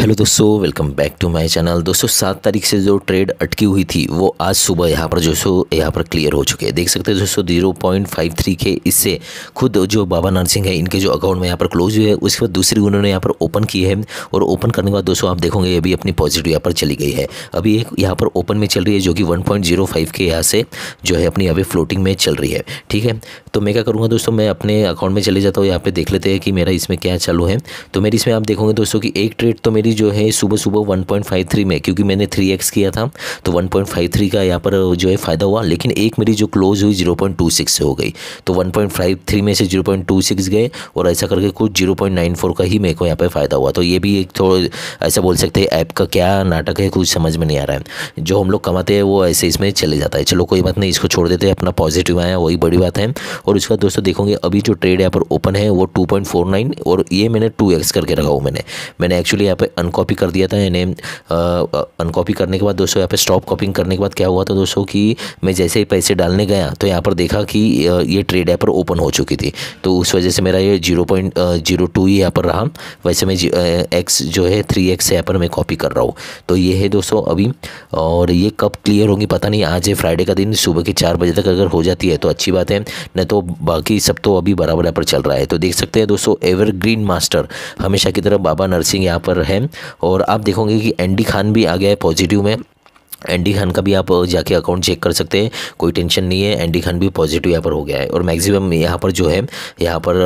hello दोस्तों welcome back to my channel दोस्तों सात तारीख से जो ट्रेड अटकी हुई थी वो आज सुबह यहाँ पर जो सो यहाँ पर क्लियर हो चुके हैं देख सकते हैं दोस्तों जीरो पॉइंट फाइव थ्री के इससे खुद जो बाबा नरसिंह है इनके जो अकाउंट में यहाँ पर क्लोज हुए है उसके बाद दूसरी उन्होंने यहाँ पर ओपन की है और ओपन करने के बाद दोस्तों आप देखोगे अभी अपनी पॉजिटिव यहाँ पर चली गई है अभी एक यहाँ पर ओपन में चल रही है जो कि वन के यहाँ से जो है अपनी अभी फ्लोटिंग में चल रही है ठीक है तो मैं क्या करूँगा दोस्तों मैं अपने अकाउंट में चले जाता हूँ यहाँ पर देख लेते हैं कि मेरा इसमें क्या चालू है तो मेरी इसमें आप देखोगे दोस्तों की एक ट्रेड तो मेरी भी जो है सुबह सुबह 1.53 में क्योंकि मैंने 3x किया था तो 1.53 का यहाँ पर जो है फ़ायदा हुआ लेकिन एक मेरी जो क्लोज हुई 0.26 से हो गई तो 1.53 में से 0.26 गए और ऐसा करके कुछ 0.94 का ही मेरे को यहाँ पर फ़ायदा हुआ तो ये भी एक थोड़ा ऐसा बोल सकते हैं ऐप का क्या नाटक है कुछ समझ में नहीं आ रहा है जो हम लोग कमाते हैं वो ऐसे इसमें चले जाता है चलो कोई बात नहीं इसको छोड़ देते हैं अपना पॉजिटिव आया वही बड़ी बात है और उसका दोस्तों देखोगे अभी जो ट्रेड यहाँ पर ओपन है वो टू और ये मैंने टू करके रखा हूँ मैंने मैंने एक्चुअली यहाँ पर अनकॉपी कर दिया था यानी अनकॉपी करने के बाद दोस्तों यहाँ पे स्टॉप कॉपिंग करने के बाद क्या हुआ था दोस्तों कि मैं जैसे ही पैसे डालने गया तो यहाँ पर देखा कि ये ट्रेड यहाँ पर ओपन हो चुकी थी तो उस वजह से मेरा ये जीरो पॉइंट जीरो टू ही यहाँ पर रहा वैसे मैं एक्स जो है थ्री एक्स यहाँ पर मैं कॉपी कर रहा हूँ तो ये है दोस्तों अभी और ये कब क्लियर होगी पता नहीं आज है फ्राइडे का दिन सुबह के चार बजे तक अगर हो जाती है तो अच्छी बात है न तो बाकी सब तो अभी बराबर यहाँ पर चल रहा है तो देख सकते हैं दोस्तों एवरग्रीन मास्टर हमेशा की तरह बाबा नरसिंह यहाँ पर है और आप देखोगे कि एंडी खान भी आ गया है पॉजिटिव में एंडी खान का भी आप जाके अकाउंट चेक कर सकते हैं कोई टेंशन नहीं है एंडी खान भी पॉजिटिव यहाँ पर हो गया है और मैक्सिमम यहाँ पर जो है यहाँ पर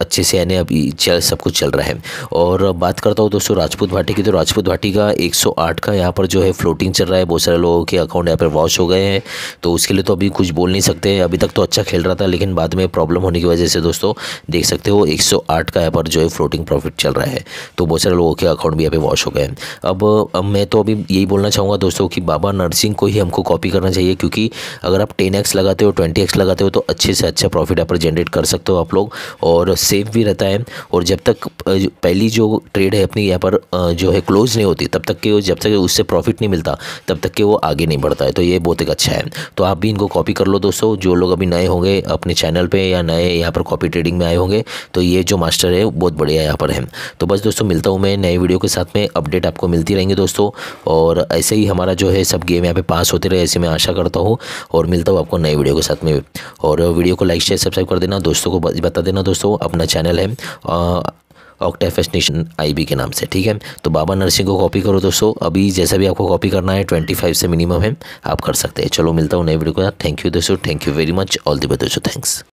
अच्छे से यानी अभी सब कुछ चल रहा है और बात करता हूँ दोस्तों राजपूत भाटी की तो राजपूत भाटी का 108 का यहाँ पर जो है फ्लोटिंग चल रहा है बहुत सारे लोगों के अकाउंट यहाँ पर वॉश हो गए हैं तो उसके लिए तो अभी कुछ बोल नहीं सकते अभी तक तो अच्छा खेल रहा था लेकिन बाद में प्रॉब्लम होने की वजह से दोस्तों देख सकते हो एक का यहाँ पर जो है फ्लोटिंग प्रॉफिट चल रहा है तो बहुत सारे लोगों के अकाउंट भी यहाँ पर वॉश हो गए हैं अब, अब मैं तो अभी यही बोलना चाहूँगा दोस्तों कि बाबा नरसिंह को ही हमको कॉपी करना चाहिए क्योंकि अगर आप टेन एक्स लगाते हो ट्वेंटी एक्स लगाते हो तो अच्छे से अच्छा प्रॉफिट यहाँ पर जनरेट कर सकते हो आप लोग और सेफ भी रहता है और जब तक पहली जो ट्रेड है अपनी यहाँ पर जो है क्लोज नहीं होती तब तक के जब तक उससे प्रॉफिट नहीं मिलता तब तक के वो आगे नहीं बढ़ता है तो ये बहुत एक अच्छा है तो आप भी इनको कॉपी कर लो दोस्तों जो लोग अभी नए होंगे अपने चैनल पर या नए यहाँ पर कॉपी ट्रेडिंग में आए होंगे तो ये जो मास्टर है बहुत बढ़िया यहाँ पर है तो बस दोस्तों मिलता हूँ मैं नए वीडियो के साथ में अपडेट आपको मिलती रहेंगे दोस्तों और ऐसे ही हमारा जो है है सब गेम यहाँ पे पास होते रहे ऐसे मैं आशा करता हूँ और मिलता हूँ आपको नए वीडियो के साथ में और वीडियो को लाइक शेयर सब्सक्राइब कर देना दोस्तों को बता देना दोस्तों अपना चैनल है ऑक्टा आई आईबी के नाम से ठीक है तो बाबा नर्सिंग को कॉपी करो दोस्तों अभी जैसा भी आपको कॉपी करना है ट्वेंटी फाइव से मिनिमम है आप कर सकते हैं चलो मिलता हूँ नए वीडियो को थैंक यू दोस्तों thank you very much all the best दोस्तों थैंक्स